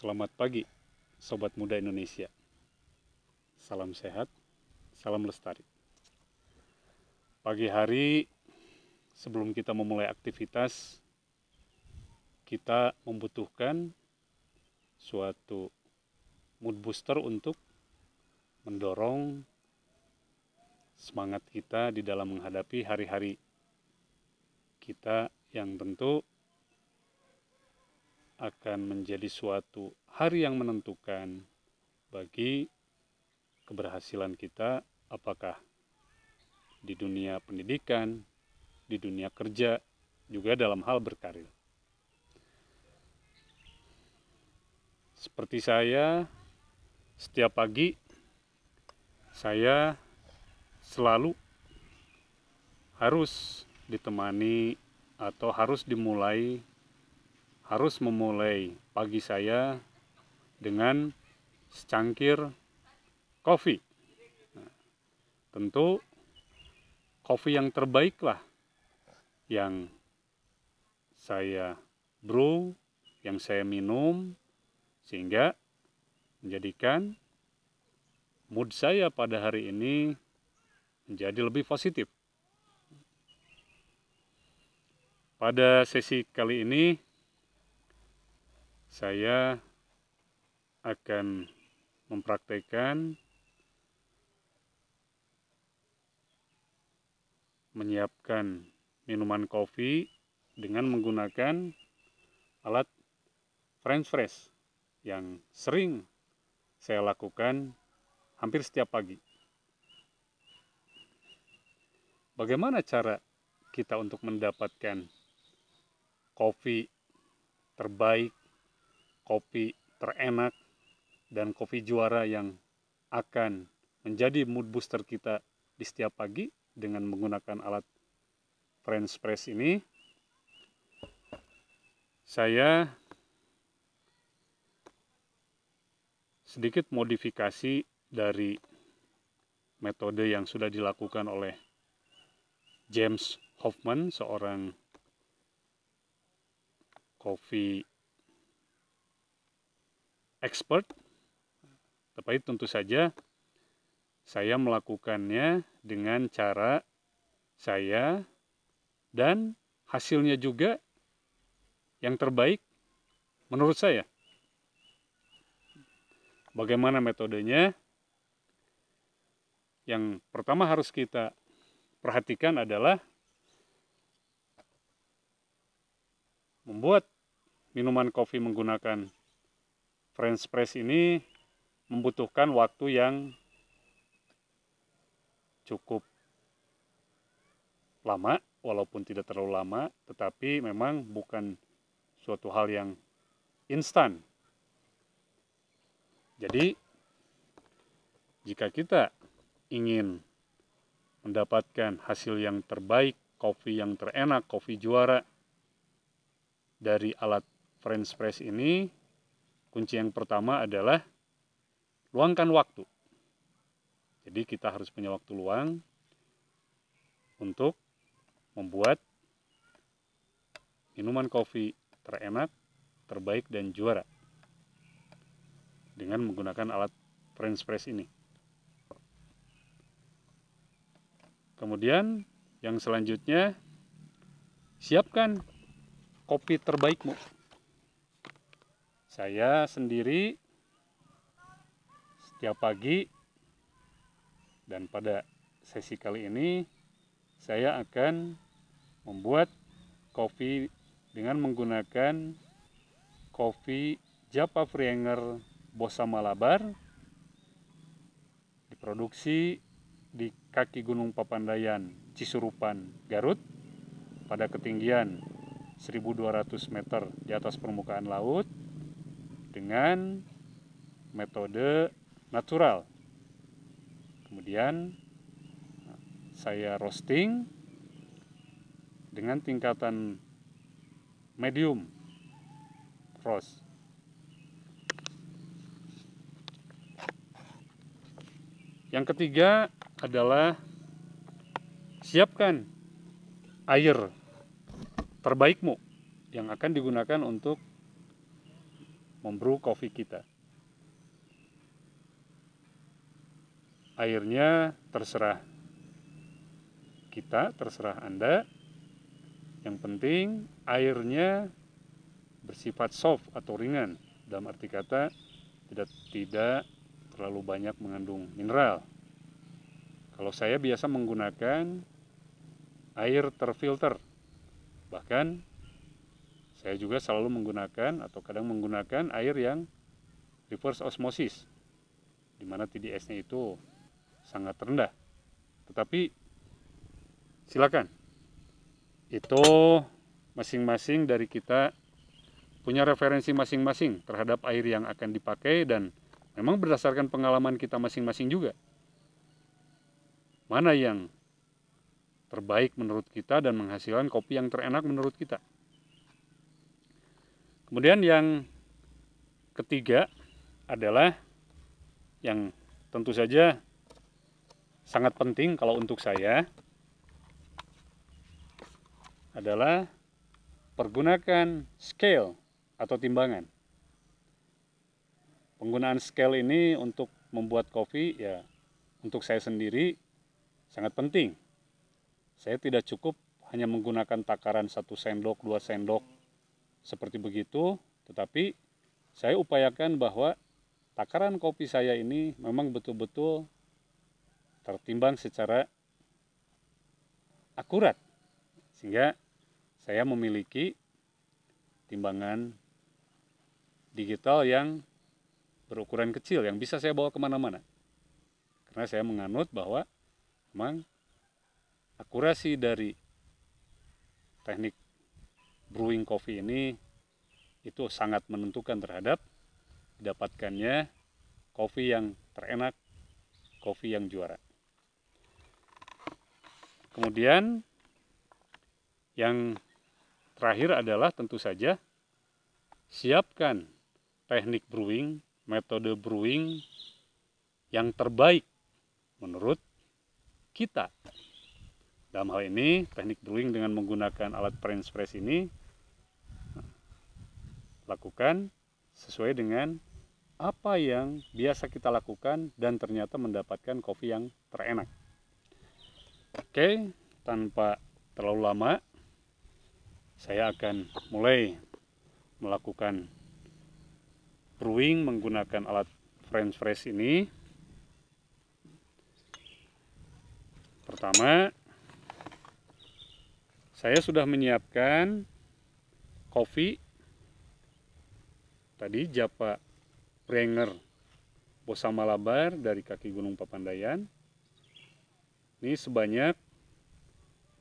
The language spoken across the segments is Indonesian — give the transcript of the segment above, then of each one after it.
Selamat pagi, Sobat Muda Indonesia. Salam sehat, salam lestari. Pagi hari, sebelum kita memulai aktivitas, kita membutuhkan suatu mood booster untuk mendorong semangat kita di dalam menghadapi hari-hari kita yang tentu akan menjadi suatu hari yang menentukan bagi keberhasilan kita apakah di dunia pendidikan, di dunia kerja, juga dalam hal berkarir. Seperti saya, setiap pagi saya selalu harus ditemani atau harus dimulai harus memulai pagi saya dengan secangkir kopi. Nah, tentu kopi yang terbaiklah yang saya brew, yang saya minum sehingga menjadikan mood saya pada hari ini menjadi lebih positif. Pada sesi kali ini saya akan mempraktekkan menyiapkan minuman kopi dengan menggunakan alat French press yang sering saya lakukan hampir setiap pagi. Bagaimana cara kita untuk mendapatkan kopi terbaik kopi terenak dan kopi juara yang akan menjadi mood booster kita di setiap pagi dengan menggunakan alat French press ini. Saya sedikit modifikasi dari metode yang sudah dilakukan oleh James Hoffman, seorang coffee expert tapi tentu saja saya melakukannya dengan cara saya dan hasilnya juga yang terbaik menurut saya bagaimana metodenya yang pertama harus kita perhatikan adalah membuat minuman kopi menggunakan French press ini membutuhkan waktu yang cukup lama walaupun tidak terlalu lama tetapi memang bukan suatu hal yang instan. Jadi jika kita ingin mendapatkan hasil yang terbaik, kopi yang terenak, kopi juara dari alat French press ini Kunci yang pertama adalah luangkan waktu. Jadi kita harus punya waktu luang untuk membuat minuman kopi terenak, terbaik dan juara dengan menggunakan alat French press ini. Kemudian yang selanjutnya siapkan kopi terbaikmu. Saya sendiri setiap pagi dan pada sesi kali ini saya akan membuat kopi dengan menggunakan kopi Japa Frienger Bosa Malabar diproduksi di kaki Gunung Papandayan, Cisurupan, Garut pada ketinggian 1200 meter di atas permukaan laut dengan metode natural. Kemudian saya roasting dengan tingkatan medium roast. Yang ketiga adalah siapkan air terbaikmu yang akan digunakan untuk membrew kopi kita. Airnya terserah kita, terserah Anda. Yang penting airnya bersifat soft atau ringan. Dalam arti kata tidak tidak terlalu banyak mengandung mineral. Kalau saya biasa menggunakan air terfilter, bahkan saya juga selalu menggunakan atau kadang menggunakan air yang reverse osmosis, di mana TDS-nya itu sangat rendah. Tetapi silakan, itu masing-masing dari kita punya referensi masing-masing terhadap air yang akan dipakai dan memang berdasarkan pengalaman kita masing-masing juga. Mana yang terbaik menurut kita dan menghasilkan kopi yang terenak menurut kita. Kemudian yang ketiga adalah yang tentu saja sangat penting kalau untuk saya adalah pergunakan scale atau timbangan. Penggunaan scale ini untuk membuat kopi ya untuk saya sendiri sangat penting. Saya tidak cukup hanya menggunakan takaran satu sendok, dua sendok, seperti begitu, tetapi saya upayakan bahwa takaran kopi saya ini memang betul-betul tertimbang secara akurat sehingga saya memiliki timbangan digital yang berukuran kecil yang bisa saya bawa kemana-mana karena saya menganut bahwa memang akurasi dari teknik brewing coffee ini itu sangat menentukan terhadap didapatkannya kopi yang terenak, kopi yang juara. Kemudian yang terakhir adalah tentu saja siapkan teknik brewing, metode brewing yang terbaik menurut kita. Dalam hal ini, teknik brewing dengan menggunakan alat French press ini lakukan sesuai dengan apa yang biasa kita lakukan dan ternyata mendapatkan kopi yang terenak. Oke, tanpa terlalu lama saya akan mulai melakukan brewing menggunakan alat French press ini. Pertama, saya sudah menyiapkan kopi tadi Japa Pranger, Bosa Malabar dari kaki Gunung Papandayan ini sebanyak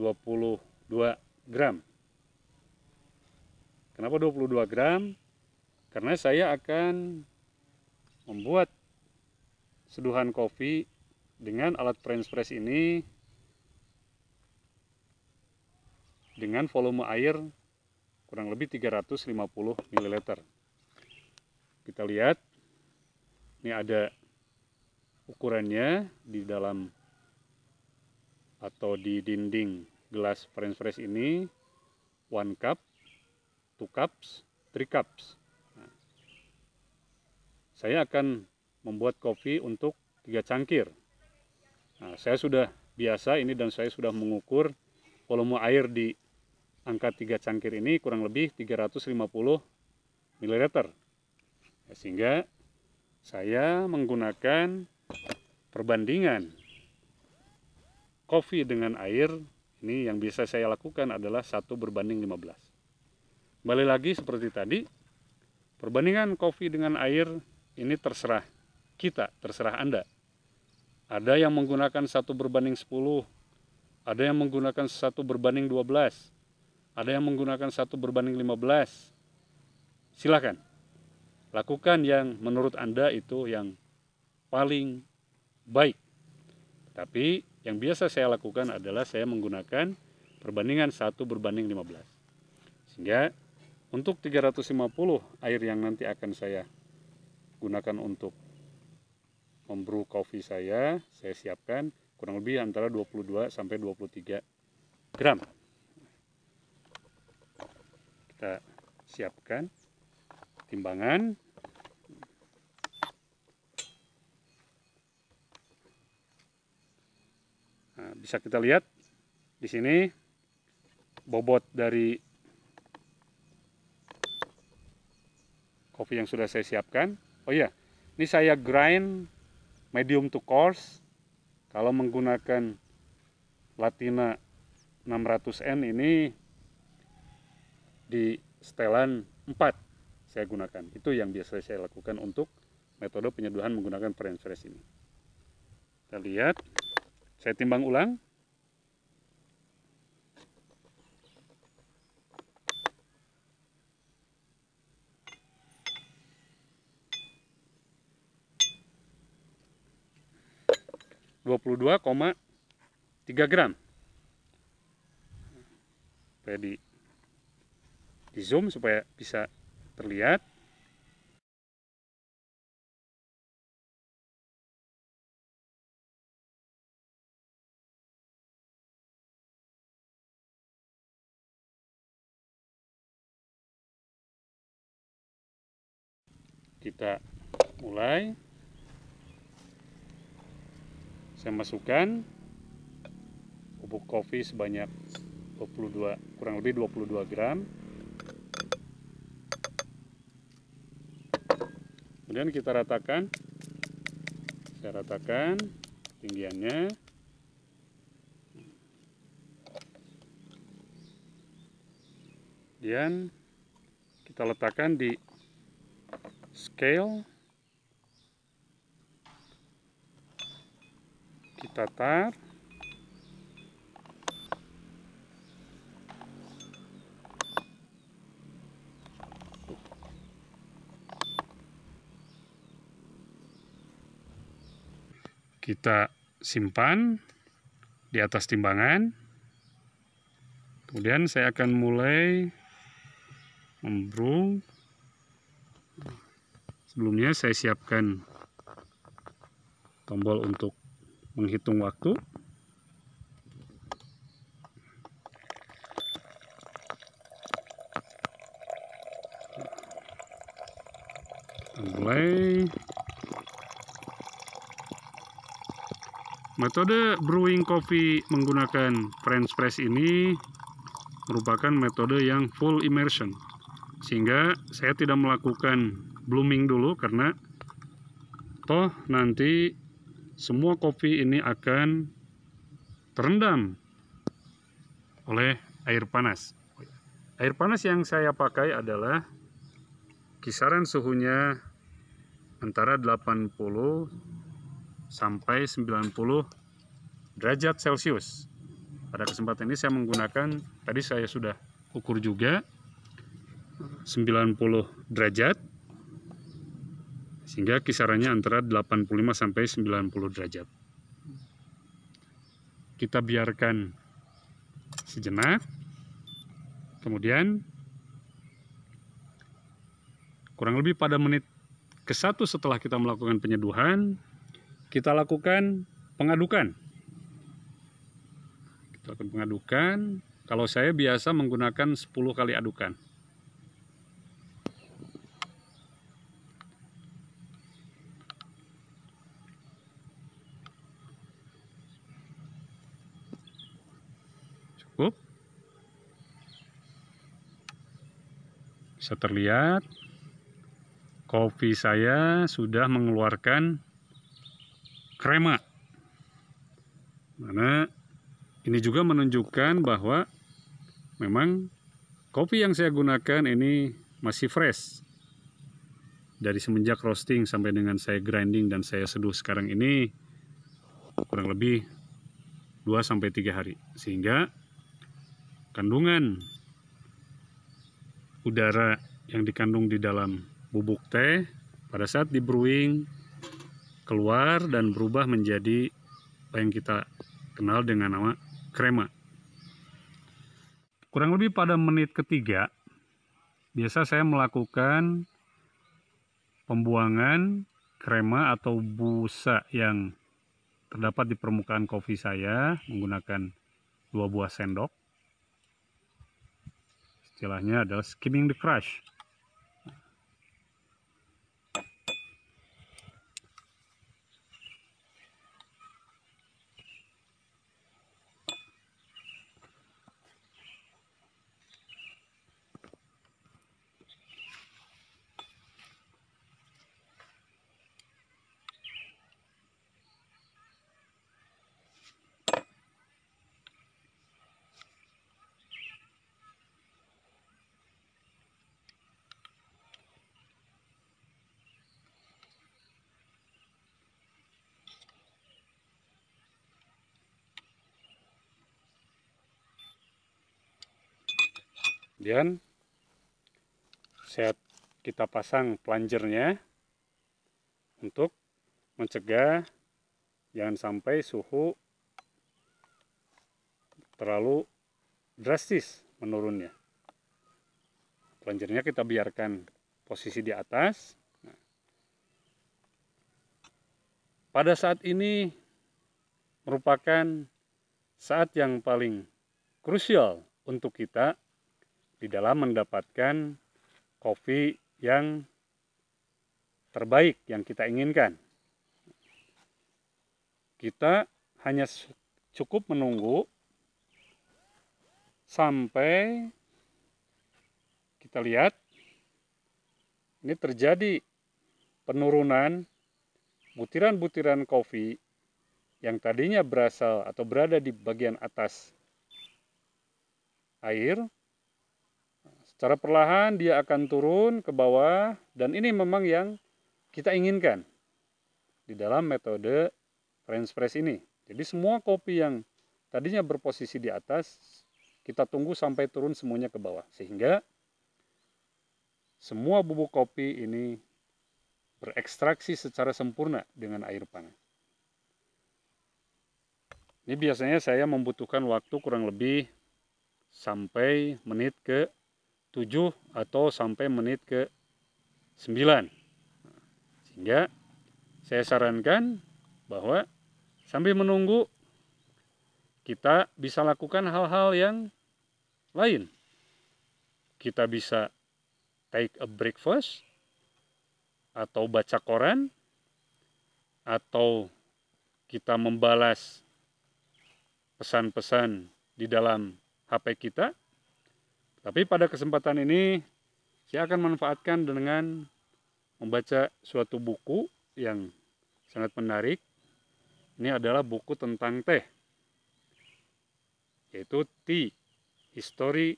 22 gram kenapa 22 gram karena saya akan membuat seduhan kopi dengan alat French press ini dengan volume air kurang lebih 350 ml kita lihat ini ada ukurannya di dalam atau di dinding gelas french press ini one cup, two cups, three cups. Nah, saya akan membuat kopi untuk tiga cangkir. Nah, saya sudah biasa ini dan saya sudah mengukur volume air di angka tiga cangkir ini kurang lebih 350 ml sehingga saya menggunakan perbandingan kopi dengan air ini yang bisa saya lakukan adalah satu berbanding 15 kembali lagi seperti tadi perbandingan kopi dengan air ini terserah kita terserah anda ada yang menggunakan satu berbanding 10 ada yang menggunakan satu berbanding 12 ada yang menggunakan satu berbanding 15 silakan lakukan yang menurut Anda itu yang paling baik. Tapi yang biasa saya lakukan adalah saya menggunakan perbandingan 1 berbanding 15. Sehingga untuk 350 air yang nanti akan saya gunakan untuk membrew kopi saya, saya siapkan kurang lebih antara 22 sampai 23 gram. Kita siapkan timbangan bisa kita lihat di sini bobot dari kopi yang sudah saya siapkan. Oh iya, ini saya grind medium to coarse. Kalau menggunakan Latina 600N ini di setelan 4 saya gunakan. Itu yang biasa saya lakukan untuk metode penyeduhan menggunakan French press ini. Kita lihat. Saya timbang ulang. Dua puluh dua koma tiga gram. Supaya di zoom supaya bisa terlihat. kita mulai saya masukkan bubuk kopi sebanyak 22 kurang lebih 22 gram kemudian kita ratakan saya ratakan tinggiannya kemudian kita letakkan di scale kita tar kita simpan di atas timbangan kemudian saya akan mulai membrung sebelumnya saya siapkan tombol untuk menghitung waktu mulai metode brewing kopi menggunakan French press ini merupakan metode yang full immersion sehingga saya tidak melakukan blooming dulu karena toh nanti semua kopi ini akan terendam oleh air panas. Air panas yang saya pakai adalah kisaran suhunya antara 80 sampai 90 derajat Celcius. Pada kesempatan ini saya menggunakan tadi saya sudah ukur juga 90 derajat sehingga kisarannya antara 85 sampai 90 derajat. Kita biarkan sejenak. Kemudian kurang lebih pada menit ke satu setelah kita melakukan penyeduhan, kita lakukan pengadukan. Kita lakukan pengadukan. Kalau saya biasa menggunakan 10 kali adukan. cukup bisa terlihat kopi saya sudah mengeluarkan krema mana ini juga menunjukkan bahwa memang kopi yang saya gunakan ini masih fresh dari semenjak roasting sampai dengan saya grinding dan saya seduh sekarang ini kurang lebih 2 3 hari sehingga kandungan udara yang dikandung di dalam bubuk teh pada saat di brewing keluar dan berubah menjadi apa yang kita kenal dengan nama krema. Kurang lebih pada menit ketiga, biasa saya melakukan pembuangan krema atau busa yang terdapat di permukaan kopi saya menggunakan dua buah sendok istilahnya adalah skimming the crush kemudian set kita pasang plungernya untuk mencegah jangan sampai suhu terlalu drastis menurunnya. Plungernya kita biarkan posisi di atas. Nah, pada saat ini merupakan saat yang paling krusial untuk kita di dalam mendapatkan kopi yang terbaik yang kita inginkan. Kita hanya cukup menunggu sampai kita lihat ini terjadi penurunan butiran-butiran kopi yang tadinya berasal atau berada di bagian atas air Secara perlahan dia akan turun ke bawah dan ini memang yang kita inginkan di dalam metode French press ini. Jadi semua kopi yang tadinya berposisi di atas kita tunggu sampai turun semuanya ke bawah sehingga semua bubuk kopi ini berekstraksi secara sempurna dengan air panas. Ini biasanya saya membutuhkan waktu kurang lebih sampai menit ke 7 atau sampai menit ke 9 sehingga saya sarankan bahwa sambil menunggu kita bisa lakukan hal-hal yang lain kita bisa take a breakfast atau baca koran atau kita membalas pesan-pesan di dalam HP kita tapi pada kesempatan ini saya akan manfaatkan dengan membaca suatu buku yang sangat menarik. Ini adalah buku tentang teh. Yaitu Tea History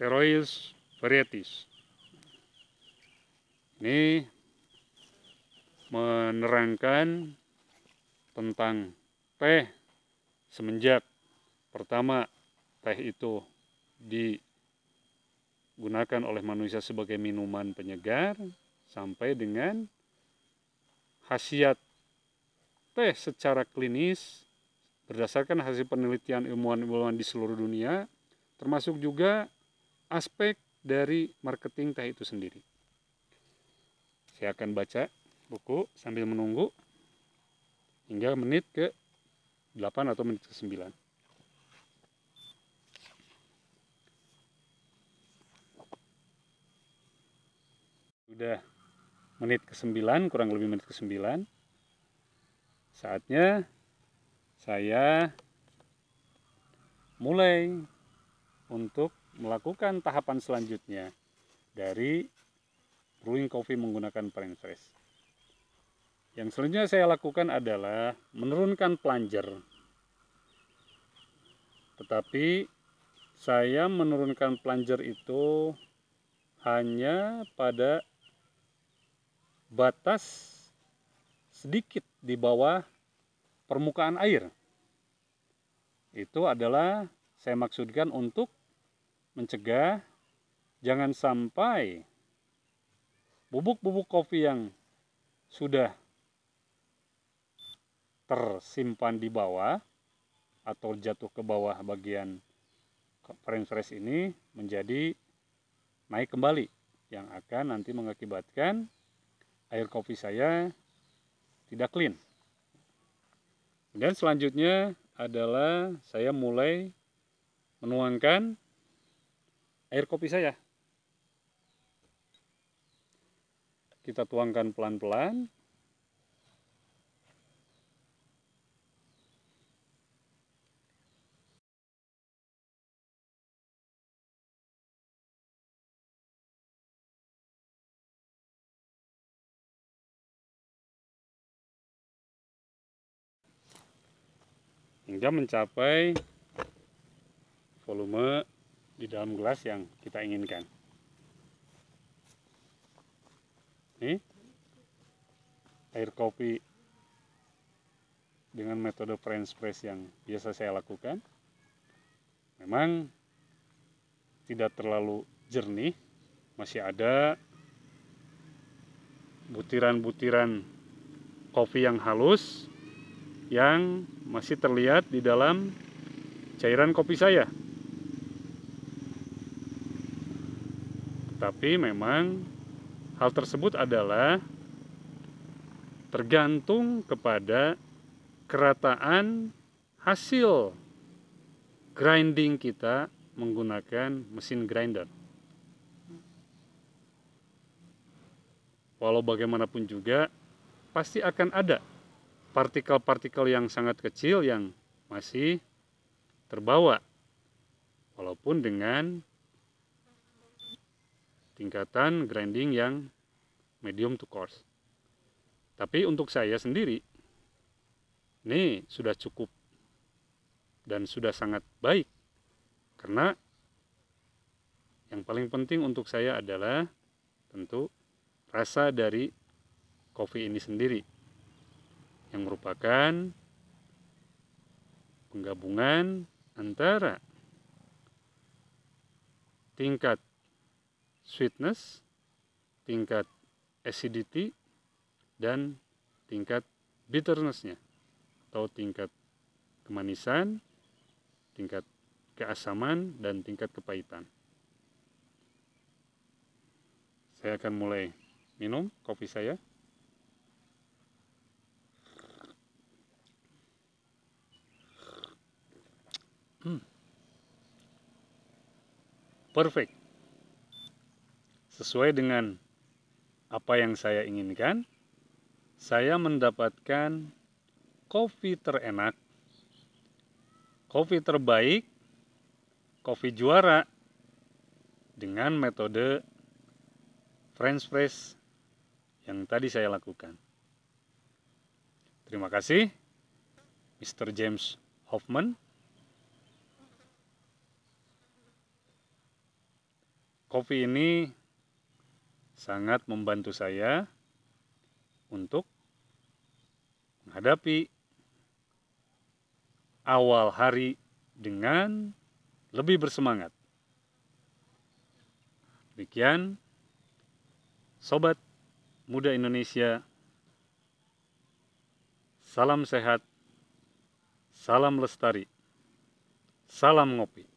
Teroides Varieties. Ini menerangkan tentang teh semenjak pertama teh itu di digunakan oleh manusia sebagai minuman penyegar sampai dengan khasiat teh secara klinis berdasarkan hasil penelitian ilmuwan-ilmuwan di seluruh dunia termasuk juga aspek dari marketing teh itu sendiri. Saya akan baca buku sambil menunggu hingga menit ke 8 atau menit ke 9. Udah menit ke sembilan kurang lebih menit ke sembilan Saatnya saya mulai untuk melakukan tahapan selanjutnya dari brewing coffee menggunakan French press. Yang selanjutnya saya lakukan adalah menurunkan plunger. Tetapi saya menurunkan plunger itu hanya pada batas sedikit di bawah permukaan air. Itu adalah saya maksudkan untuk mencegah jangan sampai bubuk-bubuk kopi yang sudah tersimpan di bawah atau jatuh ke bawah bagian French press ini menjadi naik kembali yang akan nanti mengakibatkan air kopi saya tidak clean. Dan selanjutnya adalah saya mulai menuangkan air kopi saya. Kita tuangkan pelan-pelan hingga mencapai volume di dalam gelas yang kita inginkan. Nih, air kopi dengan metode French press yang biasa saya lakukan memang tidak terlalu jernih masih ada butiran-butiran kopi yang halus yang masih terlihat di dalam cairan kopi saya. Tapi memang hal tersebut adalah tergantung kepada kerataan hasil grinding kita menggunakan mesin grinder. Walau bagaimanapun juga pasti akan ada partikel-partikel yang sangat kecil yang masih terbawa walaupun dengan tingkatan grinding yang medium to coarse. Tapi untuk saya sendiri ini sudah cukup dan sudah sangat baik karena yang paling penting untuk saya adalah tentu rasa dari kopi ini sendiri yang merupakan penggabungan antara tingkat sweetness, tingkat acidity, dan tingkat bitternessnya atau tingkat kemanisan, tingkat keasaman, dan tingkat kepahitan. Saya akan mulai minum kopi saya. perfect sesuai dengan apa yang saya inginkan saya mendapatkan kopi terenak kopi terbaik kopi juara dengan metode French press yang tadi saya lakukan terima kasih Mr. James Hoffman kopi ini sangat membantu saya untuk menghadapi awal hari dengan lebih bersemangat. Demikian, Sobat Muda Indonesia, salam sehat, salam lestari, salam ngopi.